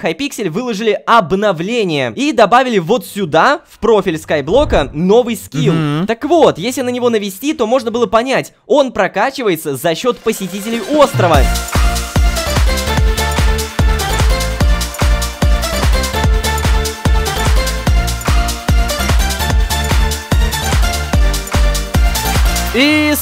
Hypixel выложили обновление и добавили вот сюда, в профиль Скайблока, новый скилл. Mm -hmm. Так вот, если на него навести, то можно было понять, он прокачивается за счет посетителей острова.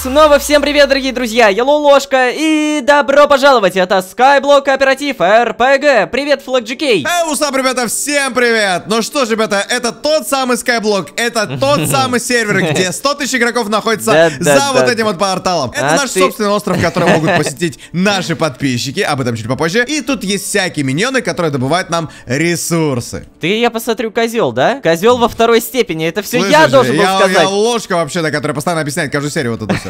снова всем привет, дорогие друзья, я Лолошка, и добро пожаловать, это Skyblock оператив RPG, привет, Флэг Джикей. Эй, усап, ребята, всем привет! Ну что ж, ребята, это тот самый Skyblock, это тот самый сервер, где 100 тысяч игроков находится за вот этим вот порталом. Это а наш собственный остров, который могут посетить наши подписчики, об этом чуть попозже. И тут есть всякие миньоны, которые добывают нам ресурсы. Ты, я посмотрю, козел, да? Козел во второй степени, это все я должен был сказать. Я ложка вообще-то, которая постоянно объясняет каждую серию вот это все.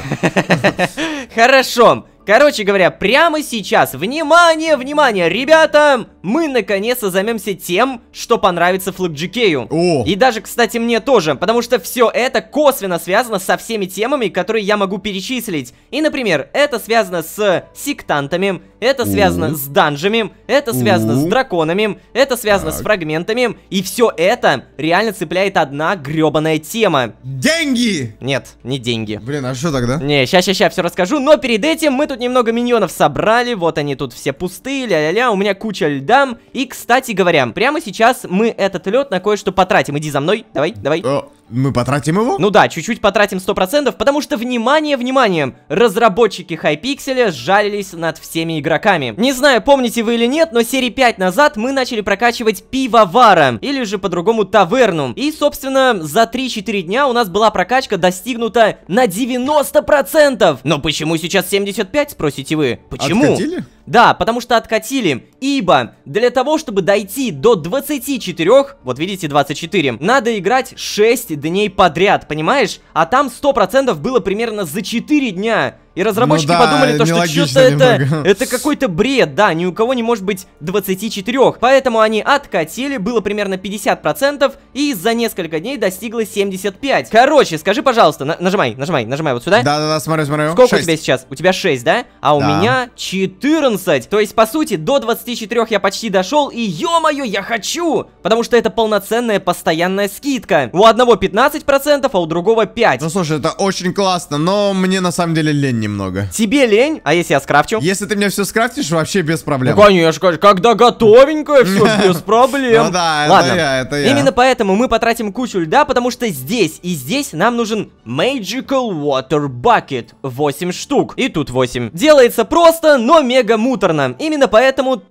Хорошо. Короче говоря, прямо сейчас, внимание, внимание, ребята, мы наконец-то займемся тем, что понравится Флэкджикею. И даже, кстати, мне тоже, потому что все это косвенно связано со всеми темами, которые я могу перечислить. И, например, это связано с сектантами, это связано О. с данжами, это связано О. с драконами, это связано так. с фрагментами, и все это реально цепляет одна гребаная тема. Деньги! Нет, не деньги. Блин, а что тогда? Не, сейчас-сейчас-сейчас все расскажу, но перед этим мы тут немного миньонов собрали, вот они тут все пустые, ля-ля-ля, у меня куча льдам. И, кстати говоря, прямо сейчас мы этот лед на кое-что потратим. Иди за мной, давай, давай мы потратим его? Ну да, чуть-чуть потратим 100%, потому что, внимание, внимание, разработчики Hypixel сжалились над всеми игроками. Не знаю, помните вы или нет, но серии 5 назад мы начали прокачивать пивовара, или же по-другому таверну. И, собственно, за 3-4 дня у нас была прокачка достигнута на 90%! Но почему сейчас 75, спросите вы? Почему? Откатили? Да, потому что откатили, ибо для того, чтобы дойти до 24, вот видите, 24, надо играть 6 дней подряд, понимаешь? А там 100% было примерно за 4 дня. И разработчики ну, да, подумали, то, что что-то это, это какой-то бред, да, ни у кого не может быть 24. Поэтому они откатили, было примерно 50%, и за несколько дней достигло 75. Короче, скажи, пожалуйста, на нажимай, нажимай, нажимай вот сюда. Да-да-да, смотрю, смотрю. Сколько 6. у тебя сейчас? У тебя 6, да? А у да. меня 14. То есть, по сути, до 24 я почти дошел, и ё-моё, я хочу! Потому что это полноценная постоянная скидка. У одного 15%, а у другого 5. Ну, слушай, это очень классно, но мне на самом деле лень немного. Тебе лень? А если я скрафчу? Если ты мне все скрафтишь, вообще без проблем. Ну, конечно, когда готовенькое, все без проблем. Ну да, это Ладно. я, это я. Именно поэтому мы потратим кучу льда, потому что здесь и здесь нам нужен Magical Water Bucket. 8 штук. И тут 8. Делается просто, но мега муторно. Именно поэтому...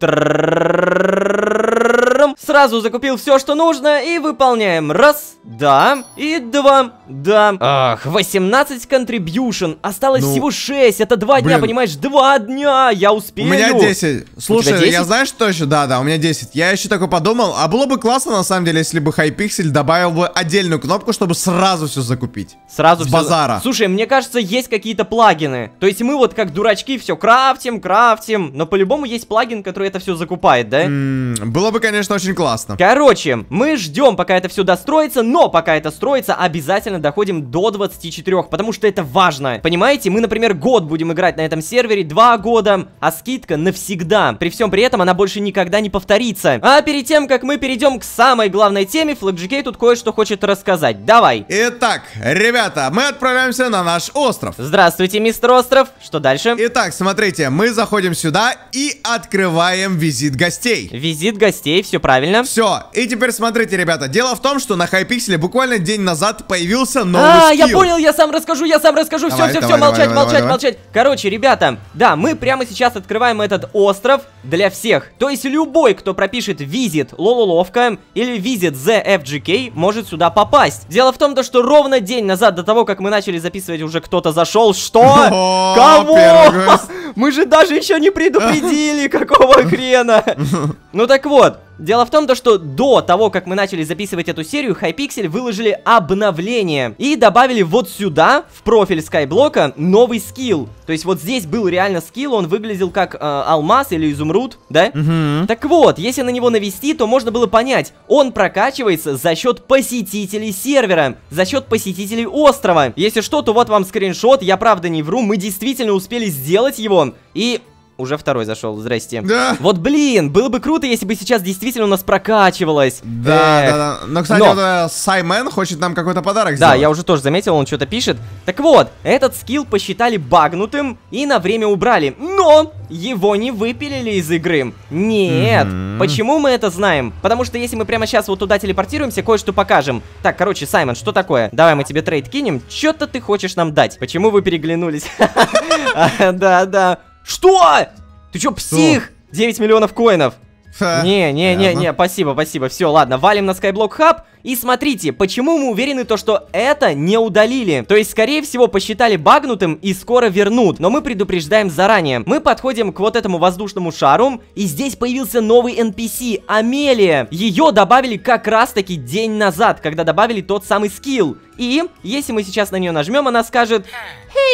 Сразу закупил все, что нужно, и выполняем. Раз, да, и два, да. Ах, 18 контрибьюшн. Осталось ну, всего 6. Это два дня, понимаешь? Два дня. Я успею. У меня 10. Слушай, 10? я знаешь, что еще? Да, да, у меня 10. Я еще такой подумал, а было бы классно, на самом деле, если бы Хайпиксель добавил бы отдельную кнопку, чтобы сразу все закупить. Сразу С все... базара. Слушай, мне кажется, есть какие-то плагины. То есть мы вот как дурачки все крафтим, крафтим, но по-любому есть плагин, который это все закупает, да? М -м, было бы, конечно, очень очень классно. Короче, мы ждем, пока это все достроится, но пока это строится, обязательно доходим до 24, потому что это важно. Понимаете, мы, например, год будем играть на этом сервере, два года, а скидка навсегда. При всем при этом она больше никогда не повторится. А перед тем, как мы перейдем к самой главной теме, FlagGK тут кое-что хочет рассказать. Давай. Итак, ребята, мы отправляемся на наш остров. Здравствуйте, мистер Остров. Что дальше? Итак, смотрите, мы заходим сюда и открываем визит гостей. Визит гостей, все правильно правильно. Все, и теперь смотрите, ребята. Дело в том, что на Хайпикселе буквально день назад появился новый А, скилл. я понял, я сам расскажу, я сам расскажу. Все, все, все, молчать, молчать, молчать. Короче, ребята, да, мы прямо сейчас открываем этот остров для всех. То есть любой, кто пропишет визит Лололовка или визит ZFGK, может сюда попасть. Дело в том, то, что ровно день назад, до того, как мы начали записывать, уже кто-то зашел. Что? Кого? Мы же даже еще не предупредили, какого хрена. Ну так вот, Дело в том, то, что до того, как мы начали записывать эту серию, Hypixel выложили обновление и добавили вот сюда, в профиль Скайблока, новый скилл. То есть вот здесь был реально скилл, он выглядел как э, алмаз или изумруд, да? Угу. Так вот, если на него навести, то можно было понять, он прокачивается за счет посетителей сервера, за счет посетителей острова. Если что, то вот вам скриншот, я правда не вру, мы действительно успели сделать его, и уже второй зашел, здрасте. Да. Вот блин, было бы круто, если бы сейчас действительно у нас прокачивалось. Да, Эх. да, да. Но, кстати, Но... Вот, э, Саймен хочет нам какой-то подарок да, сделать. Да, я уже тоже заметил, он что-то пишет. Так вот, этот скилл посчитали багнутым и на время убрали. Но его не выпилили из игры. Нет. mm Почему мы это знаем? Потому что если мы прямо сейчас вот туда телепортируемся, кое-что покажем. Так, короче, Саймон, что такое? Давай мы тебе трейд кинем. Что-то ты хочешь нам дать. Почему вы переглянулись? Да, да. Что? Ты чё, псих? Что? 9 миллионов коинов. Не-не-не-не, спасибо, спасибо. Все, ладно, валим на Skyblock Hub. И смотрите, почему мы уверены, то, что это не удалили. То есть, скорее всего, посчитали багнутым и скоро вернут. Но мы предупреждаем заранее. Мы подходим к вот этому воздушному шару. И здесь появился новый NPC, Амелия. Ее добавили как раз-таки день назад, когда добавили тот самый скилл. И если мы сейчас на нее нажмем, она скажет,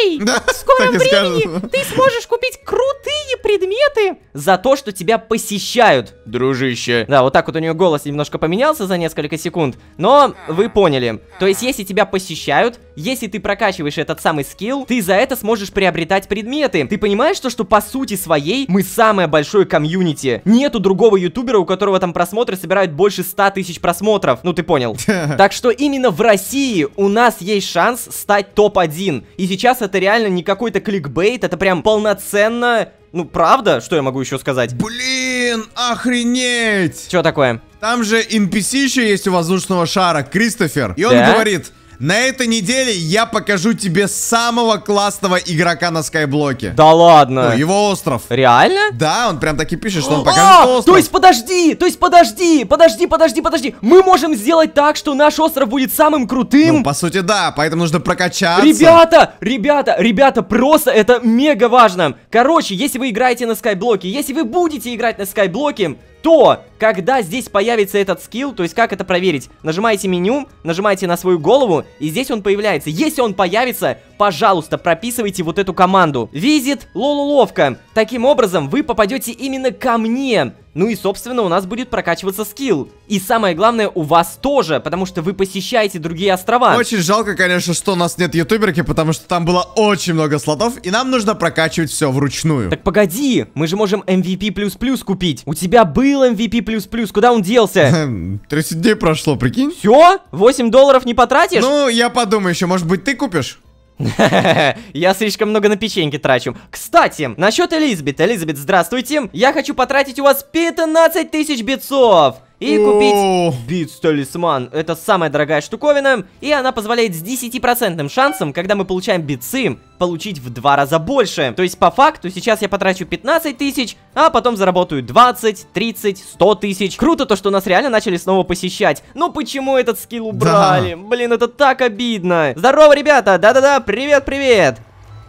«Эй, да, в скором времени скажут. ты сможешь купить крутые предметы за то, что тебя посещают, дружище». Да, вот так вот у нее голос немножко поменялся за несколько секунд, но вы поняли. То есть, если тебя посещают, если ты прокачиваешь этот самый скилл, ты за это сможешь приобретать предметы. Ты понимаешь то, что по сути своей мы самое большое комьюнити. Нету другого ютубера, у которого там просмотры собирают больше 100 тысяч просмотров. Ну, ты понял. Так что именно в России у нас есть шанс стать топ-1. И сейчас это реально не какой-то кликбейт, это прям полноценно... Ну, правда? Что я могу еще сказать? Блин, охренеть! Что такое? Там же NPC еще есть у воздушного шара, Кристофер. И он да? говорит... На этой неделе я покажу тебе самого классного игрока на скайблоке. Да ладно. Ну, его остров. Реально? Да, он прям таки пишет, что он а, покажет остров. То есть подожди, то есть подожди, подожди, подожди, подожди. Мы можем сделать так, что наш остров будет самым крутым. Ну, по сути, да, поэтому нужно прокачаться. Ребята, ребята, ребята, просто это мега важно. Короче, если вы играете на скайблоке, если вы будете играть на скайблоке, то, когда здесь появится этот скилл, то есть как это проверить? Нажимаете меню, нажимаете на свою голову, и здесь он появляется. Если он появится, пожалуйста, прописывайте вот эту команду. Визит Лололовка. Таким образом, вы попадете именно ко мне. Ну и, собственно, у нас будет прокачиваться скилл. И самое главное, у вас тоже, потому что вы посещаете другие острова. Очень жалко, конечно, что у нас нет ютуберки, потому что там было очень много слотов, и нам нужно прокачивать все вручную. Так погоди, мы же можем MVP++ купить. У тебя был MVP++, куда он делся? 30 дней прошло, прикинь. Все? 8 долларов не потратишь? Ну, я подумаю еще, может быть, ты купишь? Я слишком много на печеньки трачу. Кстати, насчет Элизабет. Элизабет, здравствуйте. Я хочу потратить у вас 15 тысяч битцов и купить Битс Талисман. Это самая дорогая штуковина, и она позволяет с 10% шансом, когда мы получаем битсы, получить в два раза больше. То есть, по факту, сейчас я потрачу 15 тысяч, а потом заработаю 20, 30, 100 тысяч. Круто то, что нас реально начали снова посещать. Но ну почему этот скилл убрали? Да. Блин, это так обидно. Здорово, ребята! Да-да-да, привет-привет!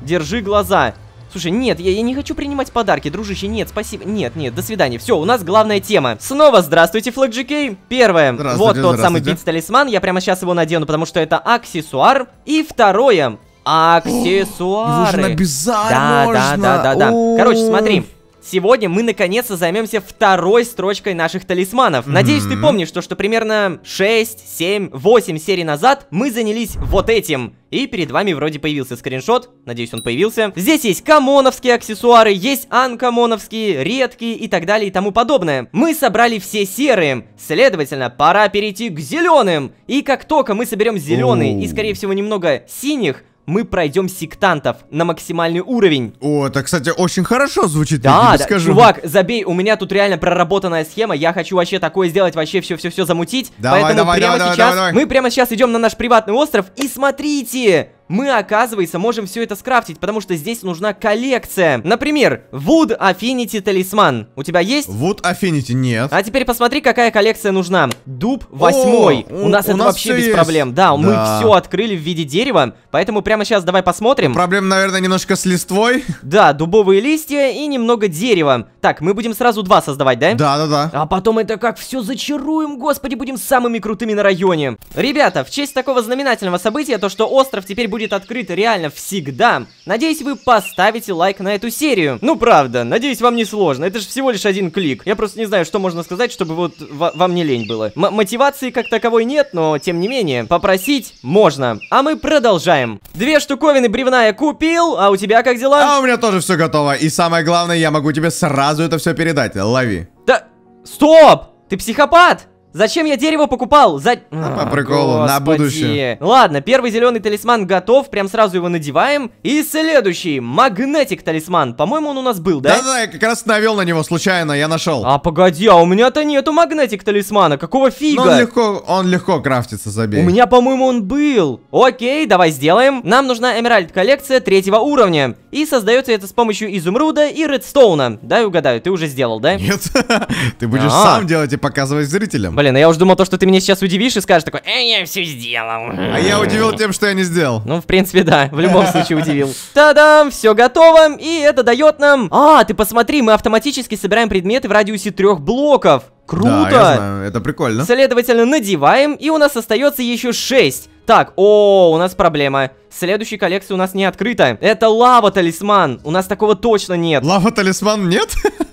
Держи глаза. Слушай, нет, я, я не хочу принимать подарки, дружище, нет, спасибо. Нет, нет, до свидания. Все, у нас главная тема. Снова здравствуйте, FlagGK. Первое, вот тот самый бит талисман я прямо сейчас его надену, потому что это аксессуар. И второе, аксессуары. Его же да, да, да, да, да. Короче, смотри сегодня мы наконец-то займемся второй строчкой наших талисманов. Mm -hmm. Надеюсь, ты помнишь то, что примерно 6, 7, 8 серий назад мы занялись вот этим. И перед вами вроде появился скриншот, надеюсь он появился. Здесь есть камоновские аксессуары, есть анкамоновские, редкие и так далее и тому подобное. Мы собрали все серые, следовательно, пора перейти к зеленым. И как только мы соберем зеленые и скорее всего немного синих, мы пройдем сектантов на максимальный уровень. О, это, кстати, очень хорошо звучит. Да, да, скажу. чувак, забей, у меня тут реально проработанная схема, я хочу вообще такое сделать, вообще все-все-все замутить. Давай, Поэтому давай, прямо давай, сейчас, давай, давай. мы прямо сейчас идем на наш приватный остров и смотрите! мы, оказывается, можем все это скрафтить, потому что здесь нужна коллекция. Например, Wood Affinity талисман. У тебя есть? Wood Affinity нет. А теперь посмотри, какая коллекция нужна. Дуб восьмой. у нас у это нас вообще без есть. проблем. Да, да, мы все открыли в виде дерева, поэтому прямо сейчас давай посмотрим. Проблем, наверное, немножко с листвой. Да, дубовые листья и немного дерева. Так, мы будем сразу два создавать, да? Да, да, да. А потом это как все зачаруем, господи, будем самыми крутыми на районе. Ребята, в честь такого знаменательного события, то что остров теперь будет будет открыт реально всегда. Надеюсь, вы поставите лайк на эту серию. Ну, правда, надеюсь, вам не сложно. Это же всего лишь один клик. Я просто не знаю, что можно сказать, чтобы вот вам не лень было. М мотивации как таковой нет, но тем не менее, попросить можно. А мы продолжаем. Две штуковины бревна я купил, а у тебя как дела? А у меня тоже все готово. И самое главное, я могу тебе сразу это все передать. Лови. Да... Стоп! Ты психопат! Зачем я дерево покупал? За... А, по приколу, Господи. на будущее. Ладно, первый зеленый талисман готов, прям сразу его надеваем. И следующий, магнетик талисман. По-моему, он у нас был, да? Да-да, я как раз навел на него случайно, я нашел. А погоди, а у меня-то нету магнетик талисмана, какого фига? Но он легко, он легко крафтится, забей. У меня, по-моему, он был. Окей, давай сделаем. Нам нужна эмеральд коллекция третьего уровня. И создается это с помощью изумруда и редстоуна. Дай угадаю, ты уже сделал, да? Нет, ты будешь а. сам делать и показывать зрителям. Блин, Блин, а я уже думал то, что ты меня сейчас удивишь и скажешь такой, э, я все сделал. А я удивил тем, что я не сделал. Ну, в принципе, да, в любом случае удивил. Та-дам, все готово, и это дает нам... А, ты посмотри, мы автоматически собираем предметы в радиусе трех блоков. Круто! Да, я знаю, это прикольно. Следовательно, надеваем, и у нас остается еще 6. Так, о, у нас проблема. Следующая коллекция у нас не открыта. Это лава-талисман. У нас такого точно нет. Лава-талисман нет?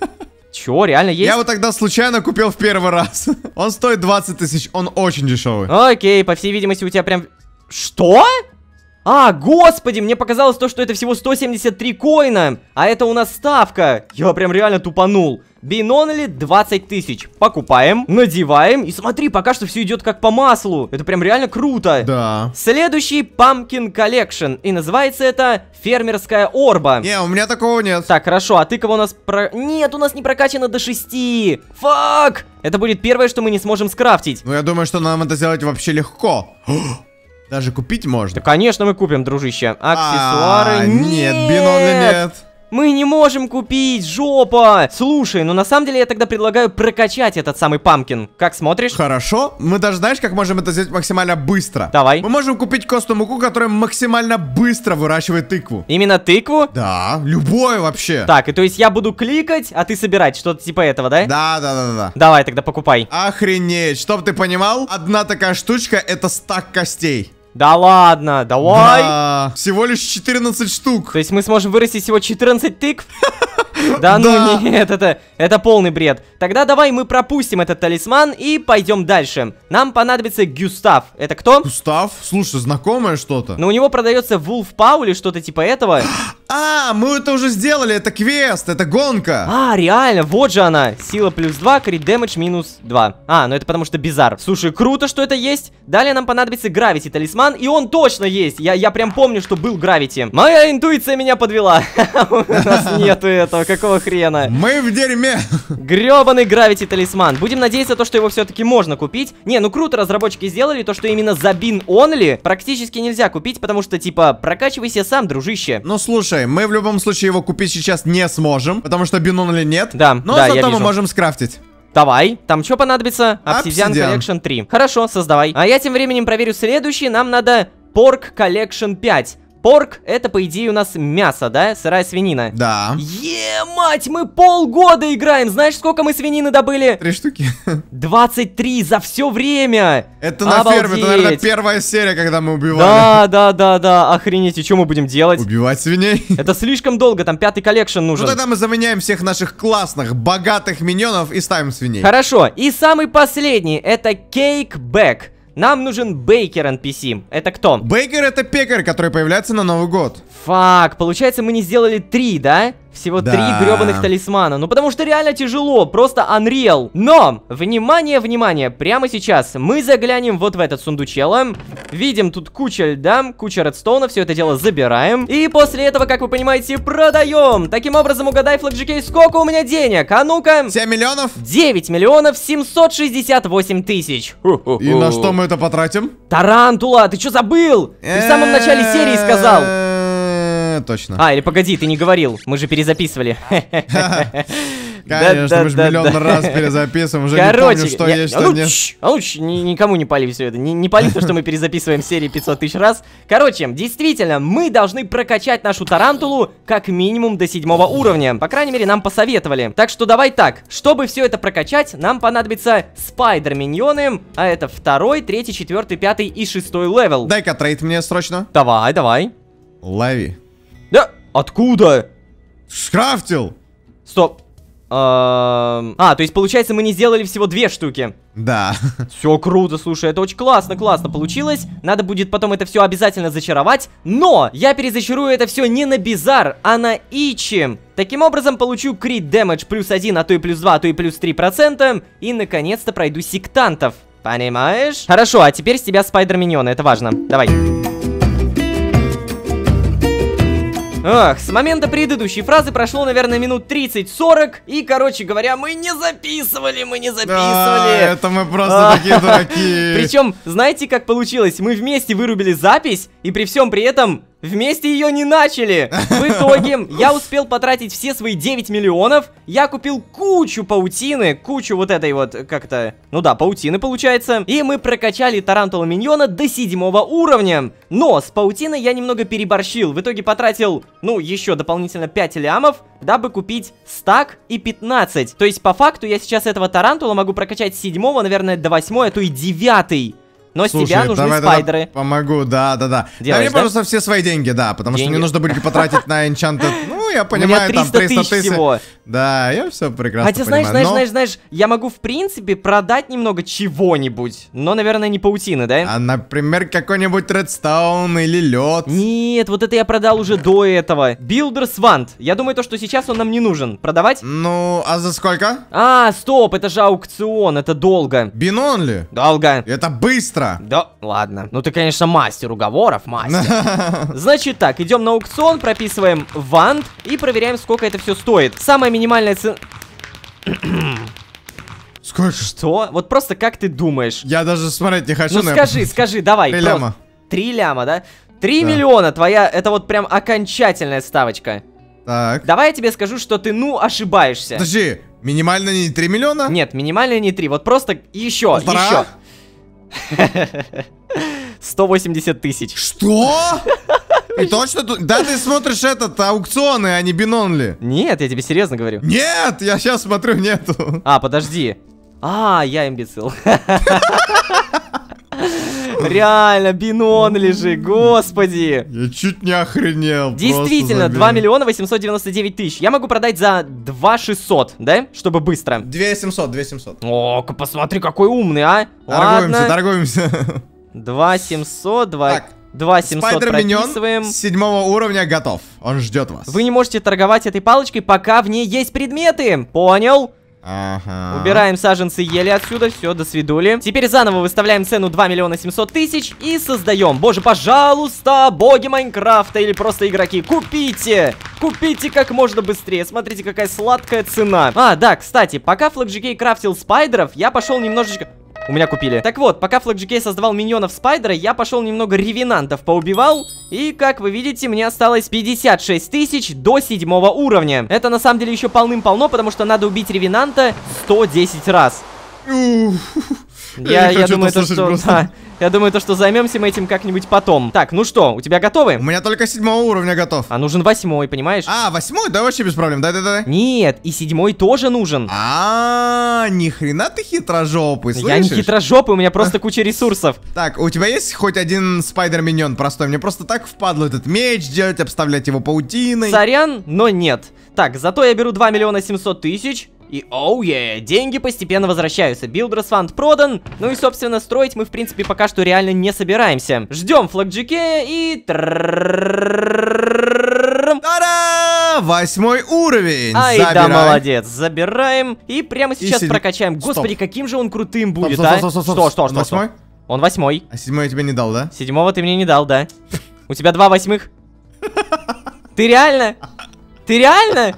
Чего, реально есть? Я его тогда случайно купил в первый раз. Он стоит 20 тысяч, он очень дешевый. Окей, по всей видимости, у тебя прям... Что? А, господи, мне показалось то, что это всего 173 коина, а это у нас ставка. Я прям реально тупанул. Бинонли 20 тысяч. Покупаем, надеваем. И смотри, пока что все идет как по маслу. Это прям реально круто. Да. Следующий Pumpkin Collection. И называется это фермерская орба. Не, у меня такого нет. Так, хорошо. А ты кого у нас про... Нет, у нас не прокачано до 6. Фак! Это будет первое, что мы не сможем скрафтить. Ну, я думаю, что нам это сделать вообще легко. Даже купить можно? Да, конечно, мы купим, дружище. Аксессуары а, нет. Нет, биноны нет. Мы не можем купить, жопа! Слушай, ну на самом деле я тогда предлагаю прокачать этот самый памкин. Как смотришь? Хорошо. Мы даже знаешь, как можем это сделать максимально быстро. Давай. Мы можем купить костную муку, которая максимально быстро выращивает тыкву. Именно тыкву? Да, любое вообще. Так, и то есть я буду кликать, а ты собирать что-то типа этого, да? Да, да, да, да. Давай тогда покупай. Охренеть, чтоб ты понимал, одна такая штучка это стак костей. Да ладно, давай. Да. Всего лишь 14 штук. То есть мы сможем вырастить всего 14 тыкв? Да ну нет, это, это полный бред. Тогда давай мы пропустим этот талисман и пойдем дальше. Нам понадобится Гюстав. Это кто? Гюстав? Слушай, знакомое что-то. Но ну, у него продается Вулф Паули, что-то типа этого. А, мы это уже сделали, это квест, это гонка. А, реально, вот же она. Сила плюс 2, крит дэмэдж минус 2. А, ну это потому что бизар. Слушай, круто, что это есть. Далее нам понадобится гравити талисман, и он точно есть. Я, я прям помню, что был гравити. Моя интуиция меня подвела. У нас нету этого какого хрена? Мы в дерьме! Гребаный гравити талисман. Будем надеяться, то, что его все-таки можно купить. Не, ну круто разработчики сделали, то, что именно за бин онли практически нельзя купить, потому что, типа, прокачивайся сам, дружище. Ну, слушай, мы в любом случае его купить сейчас не сможем, потому что бин онли нет. Да, Но ну, а да, зато я вижу. мы можем скрафтить. Давай. Там что понадобится? Obsidian, Collection 3. Хорошо, создавай. А я тем временем проверю следующий. Нам надо Pork Collection 5. Порк, это, по идее, у нас мясо, да? Сырая свинина. Да. Е, мать, мы полгода играем. Знаешь, сколько мы свинины добыли? Три штуки. 23 за все время. Это на Обалдеть. ферме, это, наверное, первая серия, когда мы убивали. Да, да, да, да. Охренеть, и что мы будем делать? Убивать свиней. Это слишком долго, там пятый коллекшн ну нужен. Ну тогда мы заменяем всех наших классных, богатых миньонов и ставим свиней. Хорошо. И самый последний, это кейкбэк. Нам нужен Бейкер NPC. Это кто? Бейкер это пекарь, который появляется на Новый год. Фак, получается мы не сделали три, да? Всего да. три гребаных талисмана. Ну, потому что реально тяжело, просто Unreal. Но, внимание, внимание, прямо сейчас мы заглянем вот в этот сундучело. Видим тут куча льда, куча редстоуна, все это дело забираем. И после этого, как вы понимаете, продаем. Таким образом, угадай, флагджикей, сколько у меня денег? А ну-ка. 7 миллионов? 9 миллионов 768 тысяч. И на что мы это потратим? Тарантула, ты что забыл? Ты в самом начале серии сказал точно. А, или погоди, ты не говорил, мы же перезаписывали. Конечно, мы же миллион раз перезаписываем, уже Короче, не помню, что я, есть, а а что нет. А ну, никому не пали все это, не, не пали то, что мы перезаписываем серии 500 тысяч раз. Короче, действительно, мы должны прокачать нашу тарантулу как минимум до седьмого уровня. По крайней мере, нам посоветовали. Так что давай так, чтобы все это прокачать, нам понадобится спайдер-миньоны, а это второй, третий, четвертый, пятый и шестой левел. Дай-ка трейд мне срочно. Давай, давай. Лови. Откуда? Скрафтил. Стоп. А, то есть, получается, мы не сделали всего две штуки. Да. Все круто, слушай, это очень классно, классно получилось. Надо будет потом это все обязательно зачаровать. Но я перезачарую это все не на Бизар, а на Ичи. Таким образом, получу крит дэмэдж плюс один, а то и плюс два, а то и плюс три процента И, наконец-то, пройду сектантов. Понимаешь? Хорошо, а теперь с тебя спайдер-миньоны, это важно. Давай. Ах, с момента предыдущей фразы прошло, наверное, минут 30-40, и, короче говоря, мы не записывали, мы не записывали. А, это мы просто такие дураки. Причем, знаете, как получилось? Мы вместе вырубили запись, и при всем при этом Вместе ее не начали! В итоге я успел потратить все свои 9 миллионов, я купил кучу паутины, кучу вот этой вот, как-то, ну да, паутины получается, и мы прокачали Тарантула Миньона до седьмого уровня. Но с паутиной я немного переборщил, в итоге потратил, ну, еще дополнительно 5 лямов, дабы купить стак и 15. То есть, по факту, я сейчас этого Тарантула могу прокачать с седьмого, наверное, до восьмого, а то и девятый. Но Слушай, с тебя нужны давай, спайдеры. Давай, помогу, да, да, да. Делаешь, да мне, да? пожалуйста, все свои деньги, да, потому деньги. что мне нужно будет потратить на энчанты. Ну, я понимаю, там 300 тысяч. Всего. Да, я все прекрасно Хотя, знаешь, знаешь, знаешь, знаешь, я могу, в принципе, продать немного чего-нибудь, но, наверное, не паутины, да? А, например, какой-нибудь редстоун или лед. Нет, вот это я продал уже до этого. Билдер Свант. Я думаю, то, что сейчас он нам не нужен. Продавать? Ну, а за сколько? А, стоп, это же аукцион, это долго. Бинонли? Долго. Это быстро уговора. Да, ладно. Ну ты, конечно, мастер уговоров, мастер. Значит так, идем на аукцион, прописываем вант и проверяем, сколько это все стоит. Самая минимальная цена... Сколько? Что? Вот просто как ты думаешь? Я даже смотреть не хочу. Ну скажи, я... скажи, давай. Три ляма. Три ляма, да? Три да. миллиона твоя, это вот прям окончательная ставочка. Так. Давай я тебе скажу, что ты, ну, ошибаешься. Подожди, минимально не 3 миллиона? Нет, минимально не 3, вот просто еще, Полтора? еще. 180 тысяч. Что? И точно тут... Да ты смотришь этот, аукционы, а не бинонли. Нет, я тебе серьезно говорю. Нет, я сейчас смотрю, нету. А, подожди. А, я имбецил. Реально, Бинон лежи, господи. Я чуть не охренел. Действительно, 2 миллиона 899 тысяч. Я могу продать за 2 600, да? Чтобы быстро. 2 700, 2 700. О, посмотри, какой умный, а. Торгуемся, торгуемся. 2 700, 2... Так. 2700 прописываем. седьмого уровня готов. Он ждет вас. Вы не можете торговать этой палочкой, пока в ней есть предметы. Понял? Ага. Убираем саженцы ели отсюда, все, до свидули. Теперь заново выставляем цену 2 миллиона 700 тысяч и создаем. Боже, пожалуйста, боги Майнкрафта или просто игроки, купите! Купите как можно быстрее, смотрите, какая сладкая цена. А, да, кстати, пока FlagGK крафтил спайдеров, я пошел немножечко у меня купили. Так вот, пока FlexGK создавал миньонов Спайдера, я пошел немного ревенантов поубивал, и, как вы видите, мне осталось 56 тысяч до седьмого уровня. Это на самом деле еще полным-полно, потому что надо убить ревенанта 110 раз. Ух. Я, я, я думаю, то, что, да, я думаю, то, что займемся мы этим как-нибудь потом. Так, ну что, у тебя готовы? У меня только седьмого уровня готов. А нужен восьмой, понимаешь? А, восьмой? Да вообще без проблем, да-да-да. Нет, и седьмой тоже нужен. А, -а, -а ни хрена ты хитрожопый, слышишь? Я не хитрожопый, у меня просто куча ресурсов. Так, у тебя есть хоть один спайдер-миньон простой? Мне просто так впадло этот меч делать, обставлять его паутиной. Сорян, но нет. Так, зато я беру 2 миллиона 700 тысяч. И оу oh yeah, деньги постепенно возвращаются. Builders Fund продан. Ну и, собственно, строить мы, в принципе, пока что реально не собираемся. Ждем флагджике и... Та-да! Восьмой уровень! Ай, да, молодец. Забираем. И прямо сейчас и прокачаем. Господи, стоп. каким же он крутым будет, стоп, стоп, стоп, стоп, а? Стоп, стоп, стоп, стоп. Он восьмой. А седьмой я тебе не дал, да? Седьмого ты мне не дал, да. У тебя два восьмых. Ты реально? Ты реально?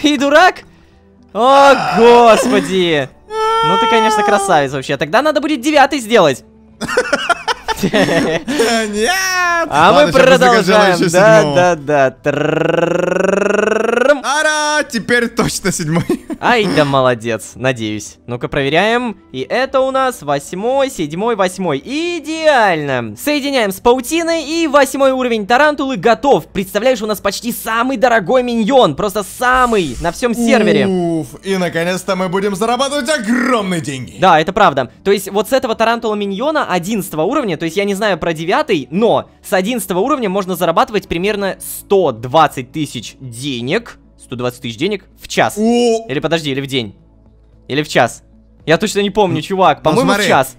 Ты дурак? О, господи! Ну ты, конечно, красавец вообще. Тогда надо будет девятый сделать. Нет! А мы продолжаем. Да, да, да. Ара, теперь точно седьмой. Ай да молодец, надеюсь. Ну-ка проверяем. И это у нас восьмой, седьмой, восьмой. Идеально! Соединяем с паутиной и восьмой уровень тарантулы готов. Представляешь, у нас почти самый дорогой миньон. Просто самый на всем сервере. Уф, и наконец-то мы будем зарабатывать огромные деньги. Да, это правда. То есть вот с этого тарантула миньона 11 уровня, то есть я не знаю про 9, но с 11 уровня можно зарабатывать примерно 120 тысяч денег. 120 тысяч денег в час. О! Или подожди, или в день. Или в час. Я точно не помню, ну, чувак. Ну, по-моему, ну, в час.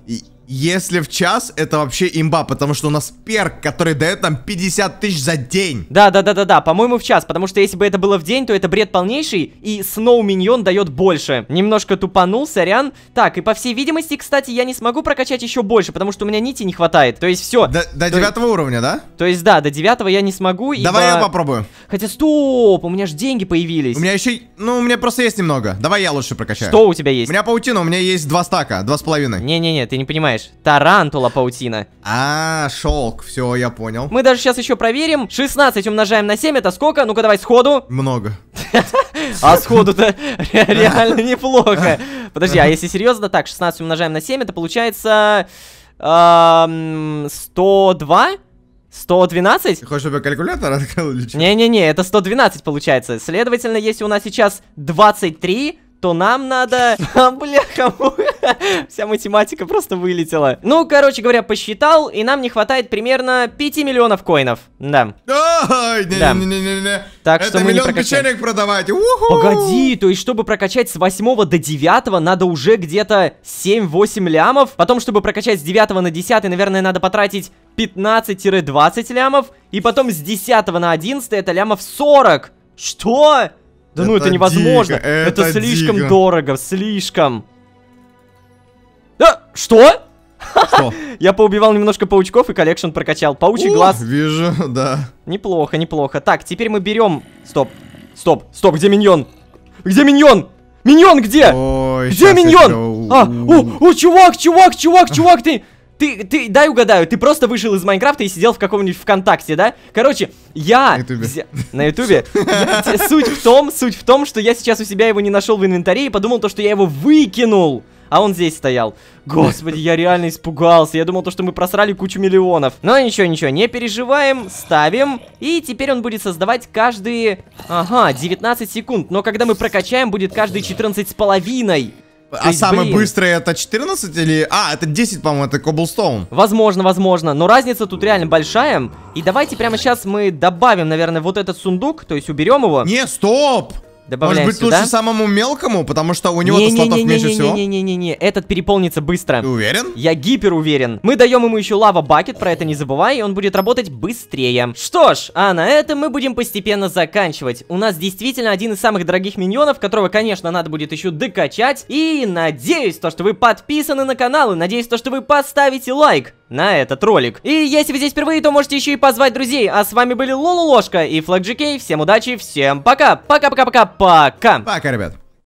Если в час, это вообще имба, потому что у нас перк, который дает нам 50 тысяч за день. Да-да-да-да-да, по-моему в час, потому что если бы это было в день, то это бред полнейший, и Сноу Миньон дает больше. Немножко тупанул, сорян. Так, и по всей видимости, кстати, я не смогу прокачать еще больше, потому что у меня нити не хватает. То есть все. До, до 9 то... уровня, да? То есть да, до 9 я не смогу. Ибо... Давай я попробую. Хотя стоп, у меня же деньги появились. У меня еще, ну у меня просто есть немного. Давай я лучше прокачаю. Что у тебя есть? У меня паутина, у меня есть два стака, два с половиной. Не-не-не, ты не понимаешь знаешь. Тарантула паутина. А, шелк, все, я понял. Мы даже сейчас еще проверим. 16 умножаем на 7, это сколько? Ну-ка давай сходу. Много. А сходу-то реально неплохо. Подожди, а если серьезно, так, 16 умножаем на 7, это получается... 102? 112? Ты хочешь, чтобы я калькулятор открыл или что? Не-не-не, это 112 получается. Следовательно, если у нас сейчас 23, то нам надо... А, кому? вся математика просто вылетела. Ну, короче говоря, посчитал, и нам не хватает примерно 5 миллионов коинов. Да. Ой, не, да. Не, не, не, не. Так Это что мы миллион прокачаем. печенек продавать. Погоди, то есть чтобы прокачать с 8 до 9 надо уже где-то 7-8 лямов. Потом, чтобы прокачать с 9 на 10, наверное, надо потратить 15-20 лямов. И потом с 10 на 11 это лямов 40. Что? Да ну, это ну это невозможно. Дико, это, это слишком дорого, слишком. Да, что? Что? Я поубивал немножко паучков и коллекшн прокачал. Паучий О, глаз. Вижу, да. Неплохо, неплохо. Так, теперь мы берем... Стоп, стоп, стоп, где миньон? Где миньон? Миньон где? Ой, где миньон? А, о, о, чувак, чувак, чувак, чувак, ты... Ты, ты, дай угадаю, ты просто вышел из Майнкрафта и сидел в каком-нибудь ВКонтакте, да? Короче, я... На Ютубе. Взя... На Ютубе. Суть в том, суть в том, что я сейчас у себя его не нашел в инвентаре и подумал то, что я его выкинул. А он здесь стоял. Господи, я реально испугался. Я думал, то, что мы просрали кучу миллионов. Но ничего, ничего, не переживаем, ставим. И теперь он будет создавать каждые... Ага, 19 секунд. Но когда мы прокачаем, будет каждые 14 с половиной. А самый блин. быстрый это 14 или... А, это 10, по-моему, это Cobblestone. Возможно, возможно. Но разница тут реально большая. И давайте прямо сейчас мы добавим, наверное, вот этот сундук. То есть уберем его. Не, стоп! Добавляем Может быть, сюда. лучше самому мелкому, потому что у него не, слотов не, не, меньше не, всего? Не-не-не-не, этот переполнится быстро. Ты уверен? Я гипер уверен. Мы даем ему еще лава-бакет, про это не забывай, и он будет работать быстрее. Что ж, а на этом мы будем постепенно заканчивать. У нас действительно один из самых дорогих миньонов, которого, конечно, надо будет еще докачать. И надеюсь, то, что вы подписаны на канал, и надеюсь, то, что вы поставите лайк на этот ролик. И если вы здесь впервые, то можете еще и позвать друзей. А с вами были Лололошка и Флаг Всем удачи, всем пока. Пока-пока-пока-пока. Пока, ребят.